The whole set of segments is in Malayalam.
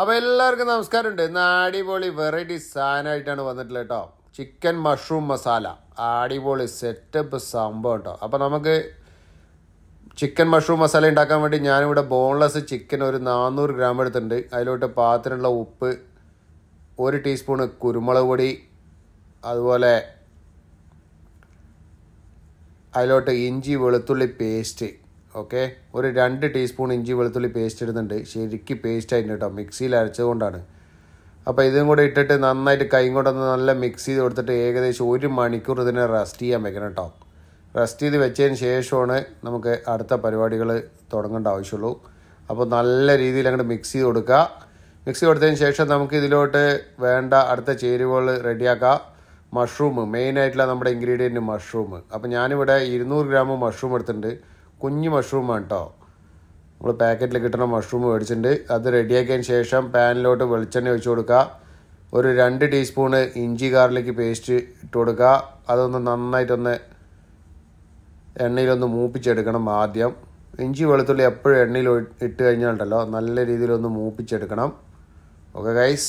അപ്പോൾ എല്ലാവർക്കും നമസ്കാരമുണ്ട് ഇന്ന് അടിപൊളി വെറൈറ്റി സാധനമായിട്ടാണ് വന്നിട്ടുള്ളത് കേട്ടോ ചിക്കൻ മഷ്റൂം മസാല അടിപൊളി സെറ്റപ്പ് സംഭവം കേട്ടോ അപ്പോൾ നമുക്ക് ചിക്കൻ മഷ്റൂം മസാല ഉണ്ടാക്കാൻ വേണ്ടി ഞാനിവിടെ ബോൺലെസ് ചിക്കൻ ഒരു നാനൂറ് ഗ്രാം എടുത്തിട്ടുണ്ട് അതിലോട്ട് പാത്രത്തിനുള്ള ഉപ്പ് ഒരു ടീസ്പൂണ് കുരുമുളക് പൊടി അതുപോലെ അതിലോട്ട് ഇഞ്ചി വെളുത്തുള്ളി പേസ്റ്റ് ഓക്കെ ഒരു രണ്ട് ടീസ്പൂൺ ഇഞ്ചി വെളുത്തുള്ളി പേസ്റ്റ് ഇടുന്നുണ്ട് ശരിക്ക് പേസ്റ്റ് ആയിട്ടുണ്ട് കേട്ടോ മിക്സിയിൽ അരച്ചതുകൊണ്ടാണ് അപ്പോൾ ഇതും കൂടെ ഇട്ടിട്ട് നന്നായിട്ട് കൈ കൊണ്ടൊന്ന് നല്ല മിക്സ് ചെയ്ത് കൊടുത്തിട്ട് ഏകദേശം ഒരു മണിക്കൂർ ഇതിനെ റെസ്റ്റ് ചെയ്യാൻ വെക്കണം കേട്ടോ റെസ്റ്റ് ചെയ്ത് വെച്ചതിന് ശേഷമാണ് നമുക്ക് അടുത്ത പരിപാടികൾ തുടങ്ങേണ്ട ആവശ്യമുള്ളൂ അപ്പോൾ നല്ല രീതിയിൽ അങ്ങോട്ട് മിക്സ് ചെയ്ത് കൊടുക്കുക മിക്സ് കൊടുത്തതിന് ശേഷം നമുക്ക് ഇതിലോട്ട് വേണ്ട അടുത്ത ചേരുവകൾ റെഡിയാക്കാം മഷ്റൂം മെയിനായിട്ടുള്ള നമ്മുടെ ഇൻഗ്രീഡിയൻറ്റ് മഷ്റൂം അപ്പോൾ ഞാനിവിടെ ഇരുന്നൂറ് ഗ്രാം മഷ്റൂം എടുത്തിട്ടുണ്ട് കുഞ്ഞ് മഷ്റൂം വേണ്ടോ നമ്മൾ പാക്കറ്റിൽ കിട്ടുന്ന മഷ്റൂം മേടിച്ചിട്ടുണ്ട് അത് റെഡിയാക്കിയതിന് ശേഷം പാനിലോട്ട് വെളിച്ചെണ്ണ ഒഴിച്ചു കൊടുക്കുക ഒരു രണ്ട് ടീസ്പൂണ് ഇഞ്ചി ഗാർലിക്ക് പേസ്റ്റ് ഇട്ട് കൊടുക്കുക അതൊന്ന് നന്നായിട്ടൊന്ന് എണ്ണയിലൊന്ന് മൂപ്പിച്ചെടുക്കണം ആദ്യം ഇഞ്ചി വെളുത്തുള്ളി എപ്പോഴും എണ്ണയിൽ ഇട്ട് കഴിഞ്ഞാലുണ്ടല്ലോ നല്ല രീതിയിലൊന്ന് മൂപ്പിച്ചെടുക്കണം ഓക്കെ ഗൈസ്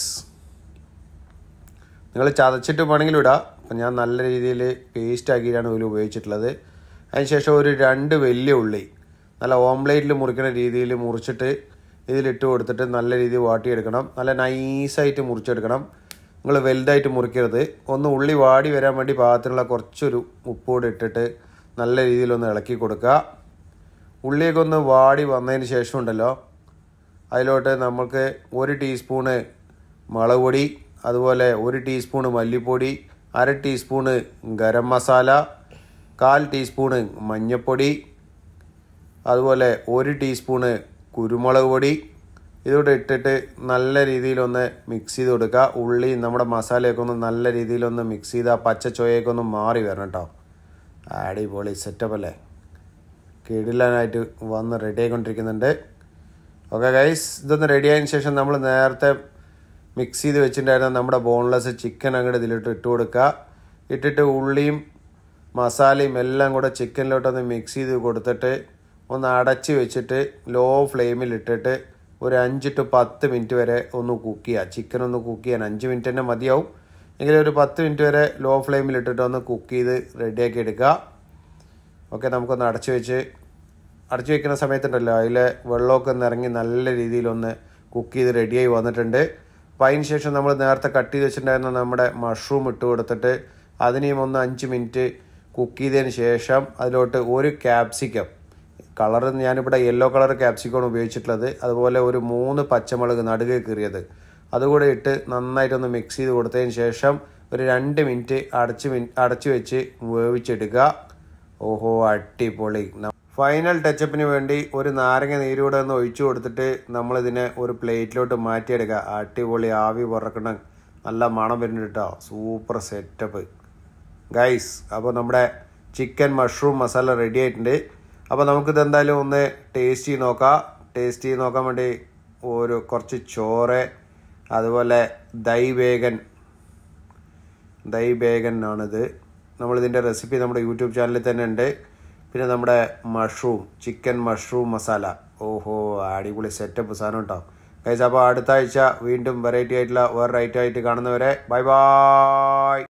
നിങ്ങൾ ചതച്ചിട്ട് വേണമെങ്കിലും ഇടാം അപ്പം ഞാൻ നല്ല രീതിയിൽ പേസ്റ്റ് ആക്കിയിട്ടാണ് ഇതിൽ ഉപയോഗിച്ചിട്ടുള്ളത് അതിനുശേഷം ഒരു രണ്ട് വലിയ ഉള്ളി നല്ല ഓംലേറ്റിൽ മുറിക്കുന്ന രീതിയിൽ മുറിച്ചിട്ട് ഇതിലിട്ട് കൊടുത്തിട്ട് നല്ല രീതിയിൽ വാട്ടിയെടുക്കണം നല്ല നൈസായിട്ട് മുറിച്ചെടുക്കണം നിങ്ങൾ വലുതായിട്ട് മുറിക്കരുത് ഒന്ന് ഉള്ളി വാടി വരാൻ വേണ്ടി പാകത്തിനുള്ള കുറച്ചൊരു ഉപ്പുകൂടെ ഇട്ടിട്ട് നല്ല രീതിയിലൊന്ന് ഇളക്കി കൊടുക്കുക ഉള്ളിയൊക്കെ ഒന്ന് വാടി വന്നതിന് ശേഷം ഉണ്ടല്ലോ അതിലോട്ട് നമുക്ക് ഒരു ടീസ്പൂണ് മുളക് പൊടി അതുപോലെ ഒരു ടീസ്പൂണ് മല്ലിപ്പൊടി അര ടീസ്പൂണ് ഗരം മസാല കാൽ ടീസ്പൂണ് മഞ്ഞൾപ്പൊടി അതുപോലെ ഒരു ടീസ്പൂണ് കുരുമുളക് പൊടി ഇതോടെ ഇട്ടിട്ട് നല്ല രീതിയിലൊന്ന് മിക്സ് ചെയ്ത് കൊടുക്കുക ഉള്ളി നമ്മുടെ മസാലയൊക്കെ ഒന്ന് നല്ല രീതിയിലൊന്ന് മിക്സ് ചെയ്താൽ പച്ച ചോയൊക്കെ ഒന്ന് മാറി വരണം കേട്ടോ അടിപൊളി സെറ്റപ്പ് അല്ലേ കിടിലാനായിട്ട് വന്ന് റെഡി ആയിക്കൊണ്ടിരിക്കുന്നുണ്ട് ഓക്കെ ഗൈസ് ഇതൊന്ന് റെഡി ആയതിനു ശേഷം നമ്മൾ നേരത്തെ മിക്സ് ചെയ്ത് വെച്ചിട്ടുണ്ടായിരുന്ന നമ്മുടെ ബോൺലെസ് ചിക്കൻ അങ്ങോട്ട് ഇതിലിട്ട് ഇട്ട് കൊടുക്കുക ഇട്ടിട്ട് ഉള്ളിയും മസാലയും എല്ലാം കൂടെ ചിക്കനിലോട്ടൊന്ന് മിക്സ് ചെയ്ത് കൊടുത്തിട്ട് ഒന്ന് അടച്ച് വെച്ചിട്ട് ലോ ഫ്ലെയിമിലിട്ടിട്ട് ഒരു അഞ്ച് ടു പത്ത് മിനിറ്റ് വരെ ഒന്ന് കുക്ക് ചെയ്യുക ചിക്കൻ ഒന്ന് കുക്ക് ചെയ്യാൻ അഞ്ച് മിനിറ്റ് തന്നെ മതിയാവും എങ്കിലും ഒരു പത്ത് മിനിറ്റ് വരെ ലോ ഫ്ലെയിമിലിട്ടിട്ട് ഒന്ന് കുക്ക് ചെയ്ത് റെഡിയാക്കി എടുക്കുക ഓക്കെ നമുക്കൊന്ന് അടച്ച് വെച്ച് അടച്ച് വെക്കുന്ന സമയത്തുണ്ടല്ലോ അതിൽ വെള്ളമൊക്കെ ഒന്ന് ഇറങ്ങി നല്ല രീതിയിലൊന്ന് കുക്ക് ചെയ്ത് റെഡിയായി വന്നിട്ടുണ്ട് അപ്പോൾ അതിന് ശേഷം നമ്മൾ നേരത്തെ കട്ട് ചെയ്ത് വെച്ചിട്ടുണ്ടായിരുന്ന നമ്മുടെ മഷ്റൂം ഇട്ട് കൊടുത്തിട്ട് അതിനെയും ഒന്ന് അഞ്ച് മിനിറ്റ് കുക്ക് ചെയ്തതിന് ശേഷം അതിലോട്ട് ഒരു ക്യാപ്സിക്കം കളർ ഞാനിവിടെ യെല്ലോ കളർ ക്യാപ്സിക്കമാണ് ഉപയോഗിച്ചിട്ടുള്ളത് അതുപോലെ ഒരു മൂന്ന് പച്ചമുളക് നടുകെ കീറിയത് അതുകൂടെ ഇട്ട് നന്നായിട്ടൊന്ന് മിക്സ് ചെയ്ത് കൊടുത്തതിന് ശേഷം ഒരു രണ്ട് മിനിറ്റ് അടച്ച് അടച്ച് വെച്ച് വേവിച്ചെടുക്കുക ഓഹോ അടിപൊളി ഫൈനൽ ടച്ചപ്പിന് വേണ്ടി ഒരു നാരങ്ങ നീരൂടെ ഒന്ന് ഒഴിച്ചു കൊടുത്തിട്ട് നമ്മളിതിനെ ഒരു പ്ലേറ്റിലോട്ട് മാറ്റിയെടുക്കുക അടിപൊളി ആവി പുറക്കണം നല്ല മണം വരുന്നുണ്ട് കേട്ടോ സൂപ്പർ സെറ്റപ്പ് ഗൈസ് അപ്പോൾ നമ്മുടെ ചിക്കൻ മഷ്റൂം മസാല റെഡി ആയിട്ടുണ്ട് അപ്പോൾ നമുക്കിത് എന്തായാലും ഒന്ന് ടേസ്റ്റ് ചെയ്ത് നോക്കാം ടേസ്റ്റ് ചെയ്ത് നോക്കാൻ വേണ്ടി ഒരു കുറച്ച് ചോറ് അതുപോലെ ദൈ വേഗൻ ദൈ വേഗൻ ആണിത് നമ്മളിതിൻ്റെ റെസിപ്പി നമ്മുടെ യൂട്യൂബ് ചാനലിൽ തന്നെ ഉണ്ട് പിന്നെ നമ്മുടെ മഷ്റൂം ചിക്കൻ മഷ്റൂം മസാല ഓഹോ അടിപൊളി സെറ്റപ്പ് സാധനം കേട്ടോ കഴിച്ച അപ്പോൾ അടുത്ത ആഴ്ച വീണ്ടും വെറൈറ്റി ആയിട്ടുള്ള വേറൊരു ഐറ്റം ആയിട്ട് കാണുന്നവരെ ബൈ ബായ്